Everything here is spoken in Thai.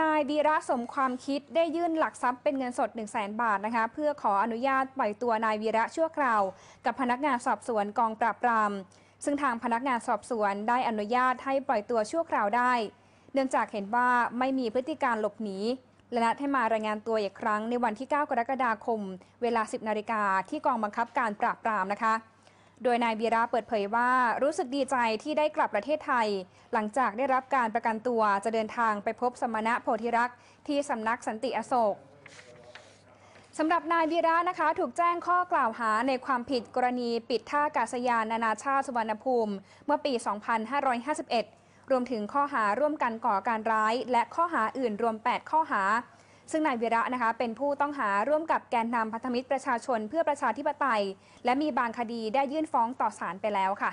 นายวีระสมความคิดได้ยื่นหลักทรัพย์เป็นเงินสด 1 0 0 0 0แบาทนะคะ เพื่อขออนุญาตปล่อยตัวนายวีระชั่วคราว กับพนักงานสอบสวนกองปราบปราม ซึ่งทางพนักงานสอบสวนได้อนุญาตให้ปล่อยตัวชั่วคราวได้ เนื่องจากเห็นว่าไม่มีพฤติการหลบหนี และนัดให้มารายงานตัวอีกครั้ง ในวันที่ 9 กรกฎาคม เวลา 10นาฬิกาที่กองบังคับการปราบปรามนะคะโดยนายวีระเปิดเผยว่ารู้สึกดีใจที่ได้กลับประเทศไทย หลังจากได้รับการประกันตัวจะเดินทางไปพบสมณะโพธิรักษ์ที่สำนักสันติอโศกสำหรับนายวีระนะคะถูกแจ้งข้อกล่าวหาในความผิดกรณีปิดท่าอากาศยานนานาชาติสุวรรณภูมิ เมื่อปี 2551 รวมถึงข้อหาร่วมกันก่อการร้าย และข้อหาอื่นรวม 8 ข้อหาซึ่งนายวีระนะคะเป็นผู้ต้องหาร่วมกับแกนนำพันธมิตรประชาชนเพื่อประชาธิปไตย และมีบางคดีได้ยื่นฟ้องต่อศาลไปแล้วค่ะ